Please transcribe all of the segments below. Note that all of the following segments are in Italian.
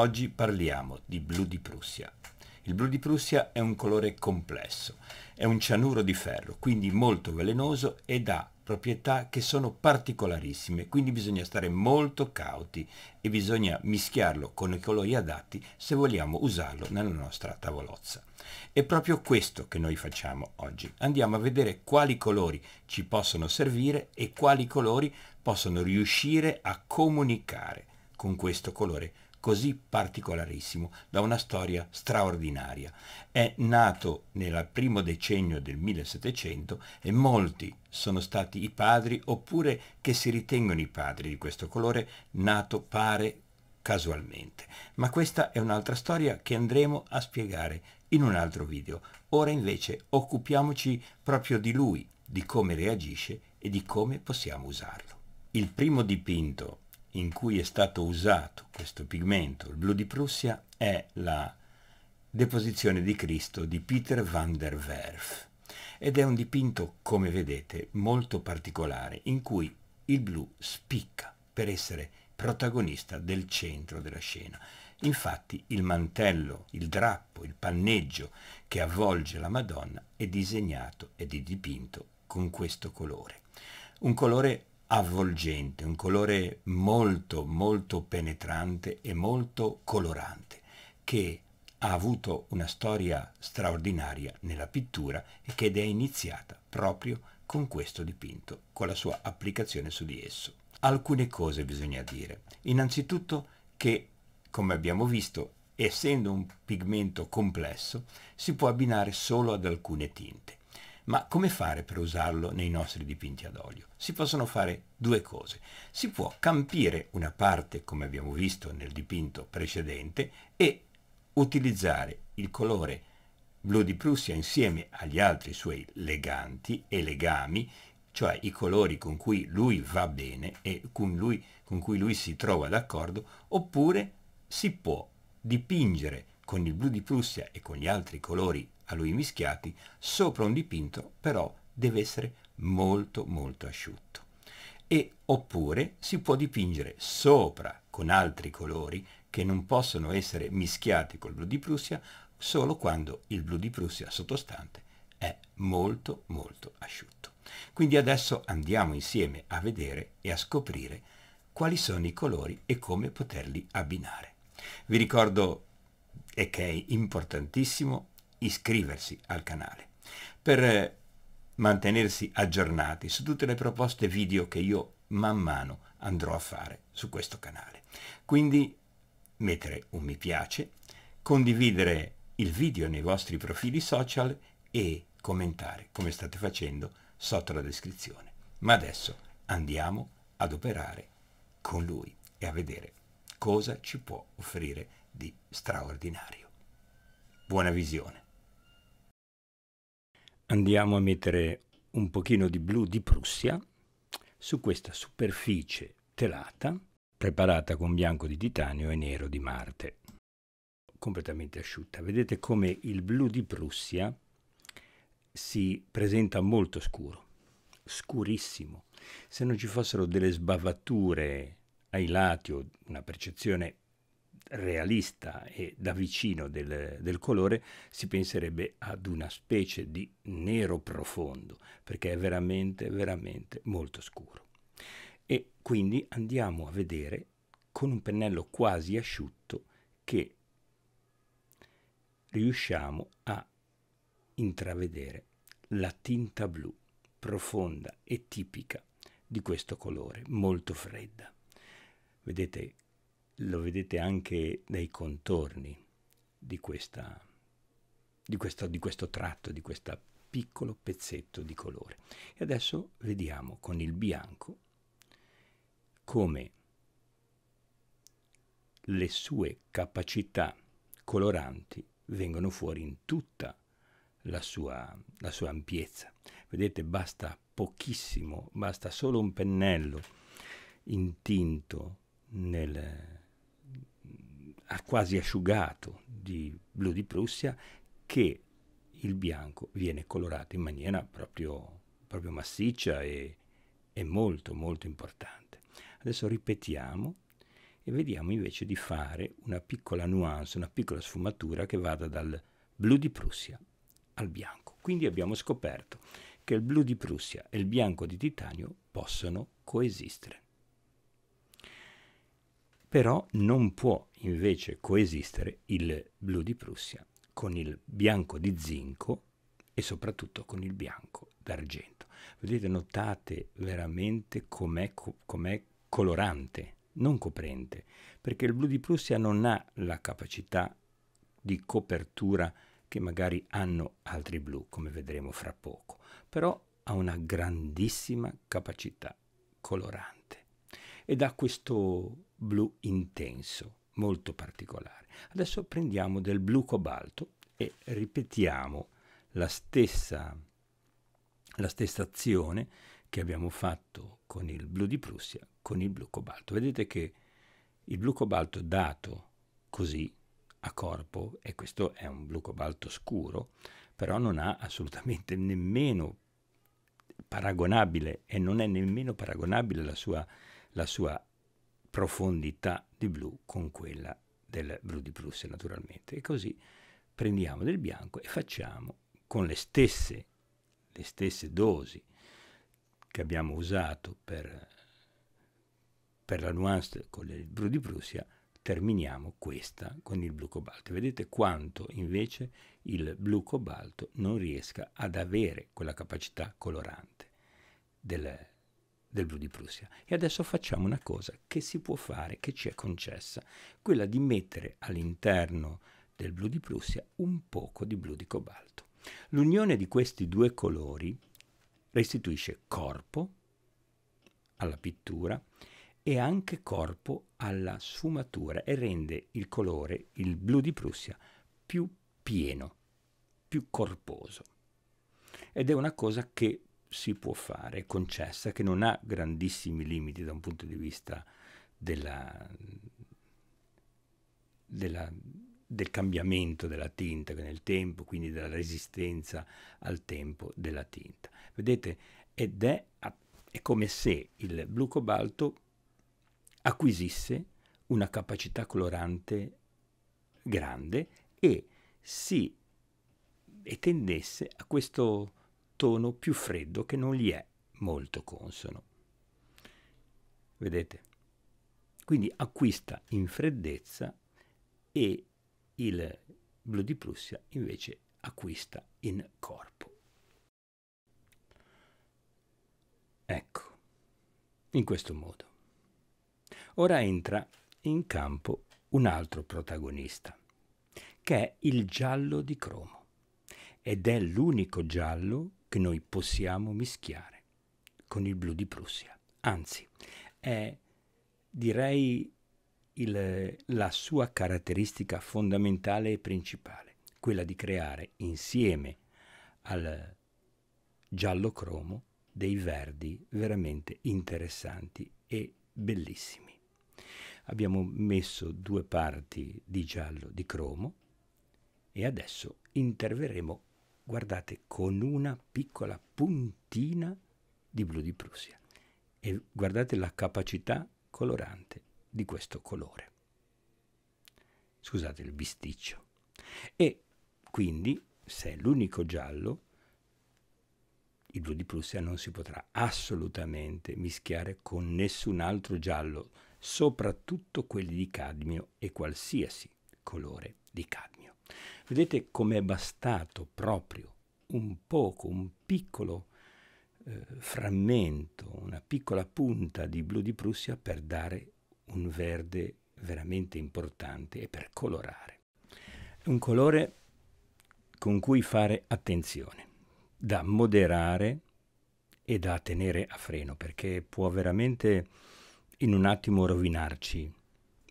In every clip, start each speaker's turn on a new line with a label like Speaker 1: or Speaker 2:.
Speaker 1: Oggi parliamo di blu di Prussia. Il blu di Prussia è un colore complesso, è un cianuro di ferro, quindi molto velenoso ed ha proprietà che sono particolarissime, quindi bisogna stare molto cauti e bisogna mischiarlo con i colori adatti se vogliamo usarlo nella nostra tavolozza. È proprio questo che noi facciamo oggi. Andiamo a vedere quali colori ci possono servire e quali colori possono riuscire a comunicare con questo colore così particolarissimo da una storia straordinaria. È nato nel primo decennio del 1700 e molti sono stati i padri oppure che si ritengono i padri di questo colore nato pare casualmente. Ma questa è un'altra storia che andremo a spiegare in un altro video. Ora invece occupiamoci proprio di lui, di come reagisce e di come possiamo usarlo. Il primo dipinto in cui è stato usato questo pigmento, il blu di Prussia, è la Deposizione di Cristo di Peter van der Werf ed è un dipinto, come vedete, molto particolare, in cui il blu spicca per essere protagonista del centro della scena. Infatti il mantello, il drappo, il panneggio che avvolge la Madonna è disegnato ed è dipinto con questo colore. Un colore avvolgente, un colore molto molto penetrante e molto colorante che ha avuto una storia straordinaria nella pittura ed è iniziata proprio con questo dipinto, con la sua applicazione su di esso. Alcune cose bisogna dire. Innanzitutto che, come abbiamo visto, essendo un pigmento complesso, si può abbinare solo ad alcune tinte ma come fare per usarlo nei nostri dipinti ad olio? Si possono fare due cose. Si può campire una parte, come abbiamo visto nel dipinto precedente, e utilizzare il colore blu di Prussia insieme agli altri suoi leganti e legami, cioè i colori con cui lui va bene e con, lui, con cui lui si trova d'accordo, oppure si può dipingere con il blu di Prussia e con gli altri colori a lui mischiati sopra un dipinto però deve essere molto molto asciutto. E oppure si può dipingere sopra con altri colori che non possono essere mischiati col blu di Prussia solo quando il blu di Prussia sottostante è molto molto asciutto. Quindi adesso andiamo insieme a vedere e a scoprire quali sono i colori e come poterli abbinare. Vi ricordo, e che è importantissimo, iscriversi al canale per eh, mantenersi aggiornati su tutte le proposte video che io man mano andrò a fare su questo canale. Quindi mettere un mi piace, condividere il video nei vostri profili social e commentare come state facendo sotto la descrizione. Ma adesso andiamo ad operare con lui e a vedere cosa ci può offrire di straordinario. Buona visione! andiamo a mettere un pochino di blu di Prussia su questa superficie telata preparata con bianco di titanio e nero di Marte, completamente asciutta. Vedete come il blu di Prussia si presenta molto scuro, scurissimo. Se non ci fossero delle sbavature ai lati o una percezione realista e da vicino del, del, colore si penserebbe ad una specie di nero profondo perché è veramente veramente molto scuro e quindi andiamo a vedere con un pennello quasi asciutto che riusciamo a intravedere la tinta blu profonda e tipica di questo colore molto fredda vedete lo vedete anche nei contorni di, questa, di, questo, di questo tratto, di questo piccolo pezzetto di colore. E adesso vediamo con il bianco come le sue capacità coloranti vengono fuori in tutta la sua, la sua ampiezza. Vedete, basta pochissimo, basta solo un pennello intinto nel, quasi asciugato di blu di Prussia che il bianco viene colorato in maniera proprio, proprio massiccia e, e molto molto importante. Adesso ripetiamo e vediamo invece di fare una piccola nuance, una piccola sfumatura che vada dal blu di Prussia al bianco. Quindi abbiamo scoperto che il blu di Prussia e il bianco di titanio possono coesistere però non può invece coesistere il blu di Prussia con il bianco di zinco e soprattutto con il bianco d'argento. Vedete, notate veramente com'è, com'è colorante, non coprente, perché il blu di Prussia non ha la capacità di copertura che magari hanno altri blu, come vedremo fra poco, però ha una grandissima capacità colorante ed ha questo blu intenso, molto particolare. Adesso prendiamo del blu cobalto e ripetiamo la stessa, la stessa azione che abbiamo fatto con il blu di Prussia, con il blu cobalto. Vedete che il blu cobalto dato così a corpo, e questo è un blu cobalto scuro, però non ha assolutamente nemmeno paragonabile e non è nemmeno paragonabile la sua, la sua profondità di blu con quella del blu di Prussia naturalmente e così prendiamo del bianco e facciamo con le stesse, le stesse dosi che abbiamo usato per, per la nuance con il blu di Prussia terminiamo questa con il blu cobalto. Vedete quanto invece il blu cobalto non riesca ad avere quella capacità colorante del, del Blu di Prussia. E adesso facciamo una cosa che si può fare, che ci è concessa, quella di mettere all'interno del blu di Prussia un poco di blu di cobalto. L'unione di questi due colori restituisce corpo alla pittura e anche corpo alla sfumatura e rende il colore, il blu di Prussia, più pieno, più corposo. Ed è una cosa che si può fare, concessa, che non ha grandissimi limiti da un punto di vista della, della, del cambiamento della tinta nel tempo, quindi della resistenza al tempo della tinta. Vedete, ed è, è come se il blu cobalto acquisisse una capacità colorante grande e si e tendesse a questo tono più freddo che non gli è molto consono. Vedete? Quindi acquista in freddezza e il blu di Prussia invece acquista in corpo. Ecco, in questo modo. Ora entra in campo un altro protagonista, che è il giallo di cromo, ed è l'unico giallo che noi possiamo mischiare con il blu di Prussia. Anzi, è direi il, la sua caratteristica fondamentale e principale, quella di creare insieme al giallo cromo dei verdi veramente interessanti e bellissimi. Abbiamo messo due parti di giallo di cromo e adesso interverremo guardate, con una piccola puntina di blu di Prussia. E guardate la capacità colorante di questo colore. Scusate il bisticcio. E quindi, se è l'unico giallo, il blu di Prussia non si potrà assolutamente mischiare con nessun altro giallo, soprattutto quelli di cadmio e qualsiasi colore di cadmio. Vedete com'è bastato proprio un poco, un piccolo eh, frammento, una piccola punta di blu di Prussia per dare un verde veramente importante e per colorare. Un colore con cui fare attenzione, da moderare e da tenere a freno, perché può veramente in un attimo rovinarci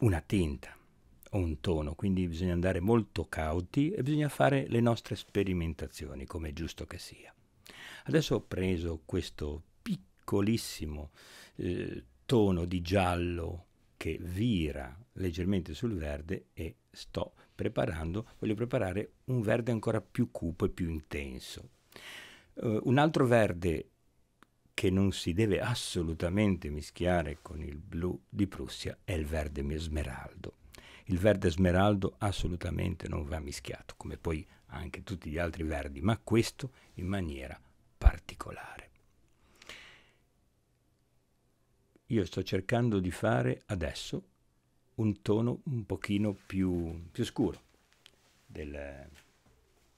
Speaker 1: una tinta un tono, quindi bisogna andare molto cauti e bisogna fare le nostre sperimentazioni, come è giusto che sia. Adesso ho preso questo piccolissimo eh, tono di giallo che vira leggermente sul verde e sto preparando, voglio preparare un verde ancora più cupo e più intenso. Uh, un altro verde che non si deve assolutamente mischiare con il blu di Prussia è il verde smeraldo il verde smeraldo assolutamente non va mischiato, come poi anche tutti gli altri verdi, ma questo in maniera particolare. Io sto cercando di fare adesso un tono un pochino più, più scuro del,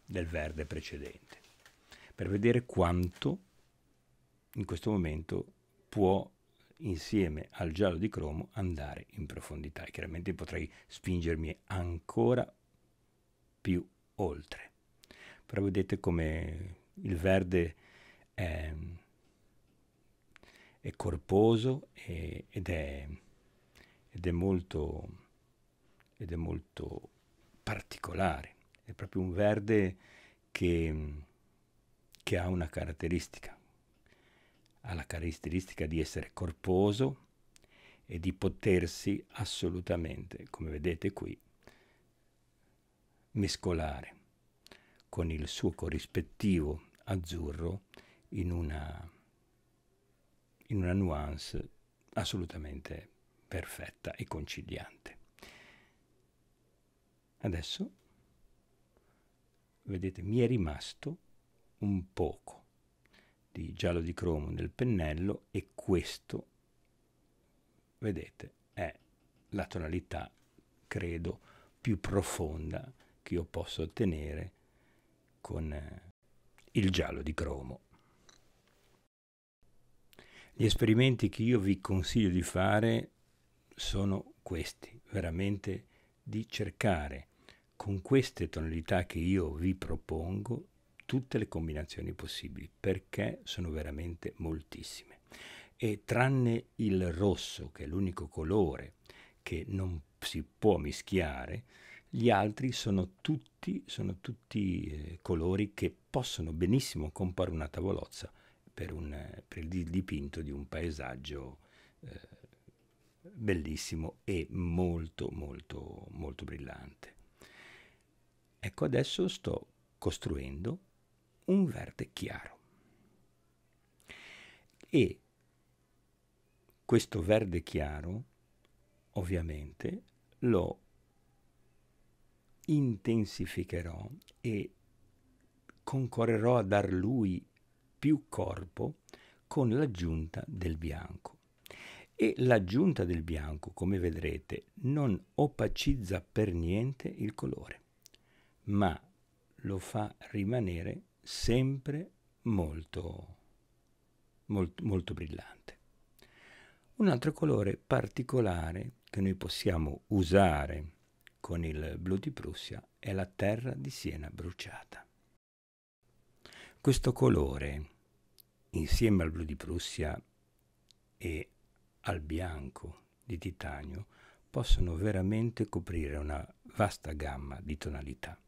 Speaker 1: del verde precedente, per vedere quanto in questo momento può insieme al giallo di cromo andare in profondità e chiaramente potrei spingermi ancora più oltre. Però vedete come il verde è, è corposo e, ed, è, ed, è molto, ed, è, molto, particolare, è proprio un verde che, che ha una caratteristica ha la caratteristica di essere corposo e di potersi assolutamente, come vedete qui, mescolare con il suo corrispettivo azzurro in una, in una nuance assolutamente perfetta e conciliante. Adesso, vedete, mi è rimasto un poco di giallo di cromo nel pennello e questo, vedete, è la tonalità, credo, più profonda che io posso ottenere con eh, il giallo di cromo. Gli esperimenti che io vi consiglio di fare sono questi, veramente di cercare con queste tonalità che io vi propongo tutte le combinazioni possibili perché sono veramente moltissime e tranne il rosso che è l'unico colore che non si può mischiare gli altri sono tutti, sono tutti eh, colori che possono benissimo comporre una tavolozza per, un, eh, per il dipinto di un paesaggio eh, bellissimo e molto molto molto brillante ecco adesso sto costruendo un verde chiaro. E questo verde chiaro, ovviamente, lo intensificherò e concorrerò a dar lui più corpo con l'aggiunta del bianco. E l'aggiunta del bianco, come vedrete, non opacizza per niente il colore, ma lo fa rimanere sempre molto, molto, molto brillante. Un altro colore particolare che noi possiamo usare con il blu di Prussia è la terra di Siena bruciata. Questo colore, insieme al blu di Prussia e al bianco di titanio, possono veramente coprire una vasta gamma di tonalità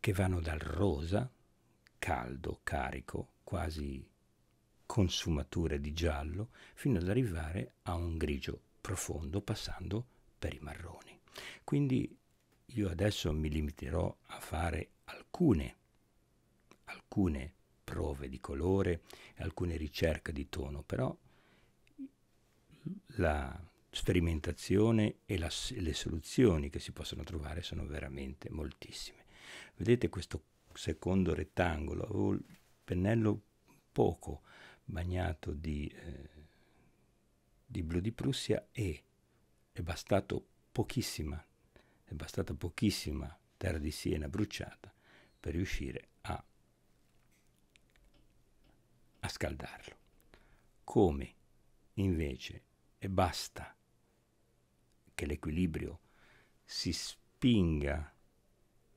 Speaker 1: che vanno dal rosa caldo, carico, quasi consumature di giallo, fino ad arrivare a un grigio profondo passando per i marroni. Quindi io adesso mi limiterò a fare alcune, alcune prove di colore e alcune ricerche di tono, però la sperimentazione e la, le soluzioni che si possono trovare sono veramente moltissime. Vedete questo secondo rettangolo, avevo il pennello poco bagnato di, eh, di blu di Prussia e è bastato pochissima, è bastata pochissima terra di Siena bruciata per riuscire a, a scaldarlo. Come invece e basta che l'equilibrio si spinga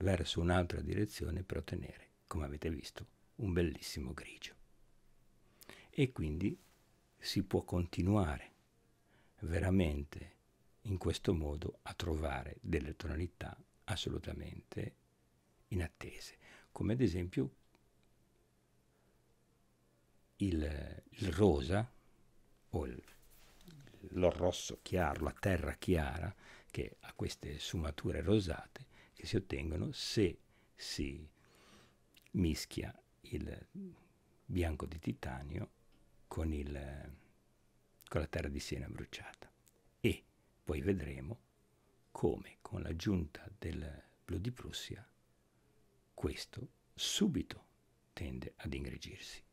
Speaker 1: verso un'altra direzione per ottenere, come avete visto, un bellissimo grigio. E quindi si può continuare veramente in questo modo a trovare delle tonalità assolutamente inattese, come ad esempio il, il rosa o il, il rosso chiaro, la terra chiara, che ha queste sfumature rosate, che si ottengono se si mischia il bianco di titanio con, il, con la terra di Siena bruciata. E poi vedremo come con l'aggiunta del blu di Prussia questo subito tende ad ingregirsi.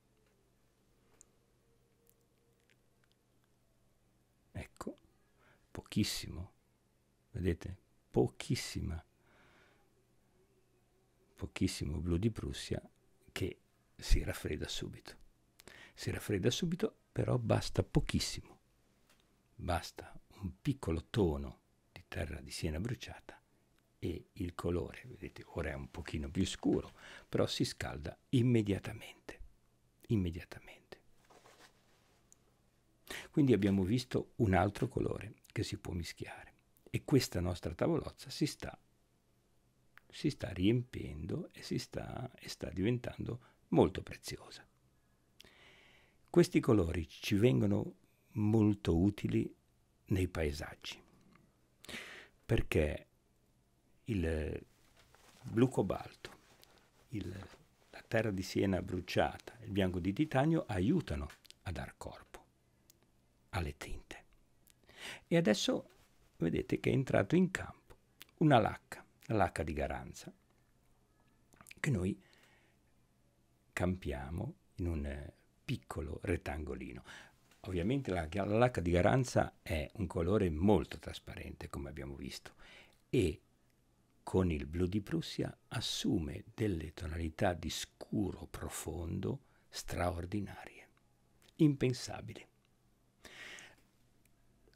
Speaker 1: Ecco, pochissimo, vedete, pochissima pochissimo blu di Prussia che si raffredda subito. Si raffredda subito, però basta pochissimo. Basta un piccolo tono di terra di siena bruciata e il colore, vedete, ora è un pochino più scuro, però si scalda immediatamente. Immediatamente. Quindi abbiamo visto un altro colore che si può mischiare e questa nostra tavolozza si sta si sta riempiendo e, si sta, e sta diventando molto preziosa. Questi colori ci vengono molto utili nei paesaggi perché il blu cobalto, il, la terra di Siena bruciata, il bianco di titanio aiutano a dar corpo alle tinte. E adesso vedete che è entrato in campo una lacca l'H di Garanza, che noi campiamo in un eh, piccolo rettangolino. Ovviamente la, la H di Garanza è un colore molto trasparente, come abbiamo visto, e con il blu di Prussia assume delle tonalità di scuro profondo straordinarie, impensabili.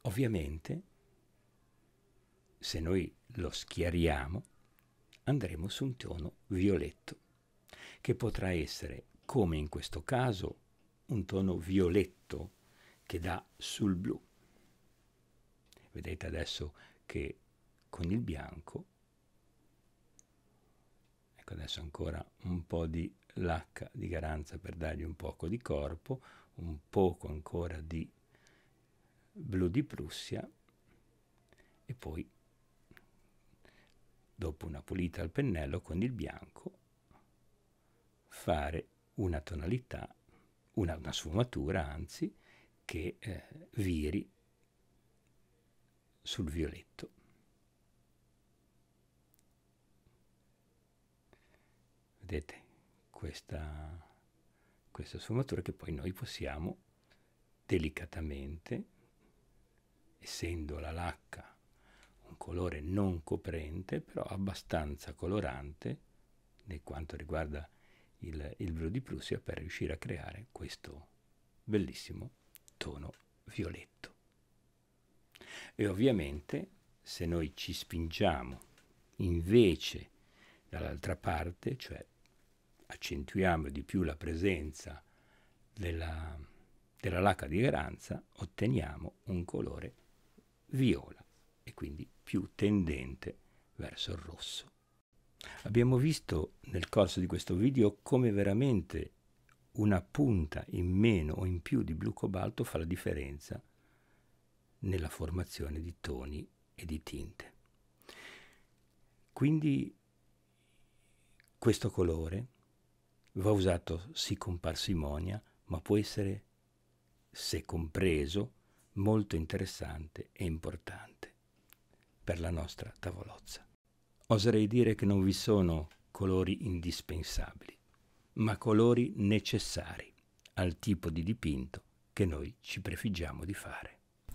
Speaker 1: Ovviamente se noi lo schiariamo, andremo su un tono violetto, che potrà essere, come in questo caso, un tono violetto che dà sul blu. Vedete adesso che con il bianco, ecco adesso ancora un po' di lacca di garanza per dargli un poco di corpo, un poco ancora di blu di Prussia e poi dopo una pulita al pennello con il bianco, fare una tonalità, una, una sfumatura anzi, che eh, viri sul violetto. Vedete questa, questa sfumatura che poi noi possiamo delicatamente, essendo la lacca un colore non coprente, però abbastanza colorante nel quanto riguarda il, il blu di Prussia per riuscire a creare questo bellissimo tono violetto. E ovviamente se noi ci spingiamo invece dall'altra parte, cioè accentuiamo di più la presenza della, della lacca di garanza, otteniamo un colore viola e quindi più tendente verso il rosso. Abbiamo visto nel corso di questo video come veramente una punta in meno o in più di blu cobalto fa la differenza nella formazione di toni e di tinte. Quindi questo colore va usato sì con parsimonia, ma può essere, se compreso, molto interessante e importante per la nostra tavolozza. Oserei dire che non vi sono colori indispensabili, ma colori necessari al tipo di dipinto che noi ci prefiggiamo di fare.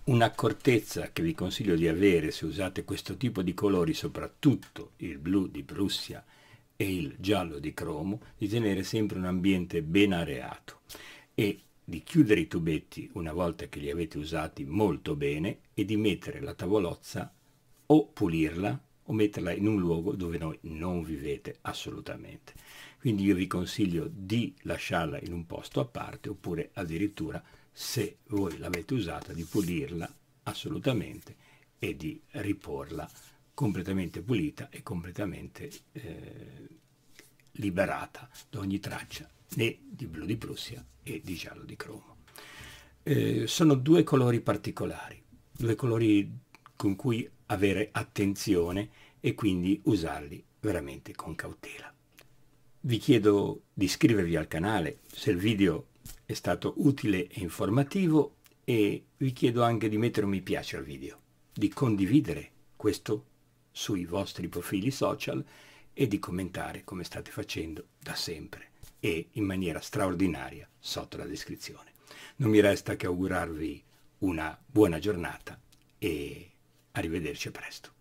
Speaker 1: Un'accortezza che vi consiglio di avere se usate questo tipo di colori, soprattutto il blu di Prussia e il giallo di cromo, di tenere sempre un ambiente ben areato e di chiudere i tubetti una volta che li avete usati molto bene e di mettere la tavolozza o pulirla o metterla in un luogo dove noi non vivete assolutamente. Quindi io vi consiglio di lasciarla in un posto a parte oppure addirittura se voi l'avete usata di pulirla assolutamente e di riporla completamente pulita e completamente eh, liberata da ogni traccia né di blu di Prussia e di giallo di cromo. Eh, sono due colori particolari, due colori con cui avere attenzione e quindi usarli veramente con cautela. Vi chiedo di iscrivervi al canale se il video è stato utile e informativo e vi chiedo anche di mettere un mi piace al video, di condividere questo sui vostri profili social e di commentare come state facendo da sempre e in maniera straordinaria sotto la descrizione. Non mi resta che augurarvi una buona giornata e Arrivederci a presto.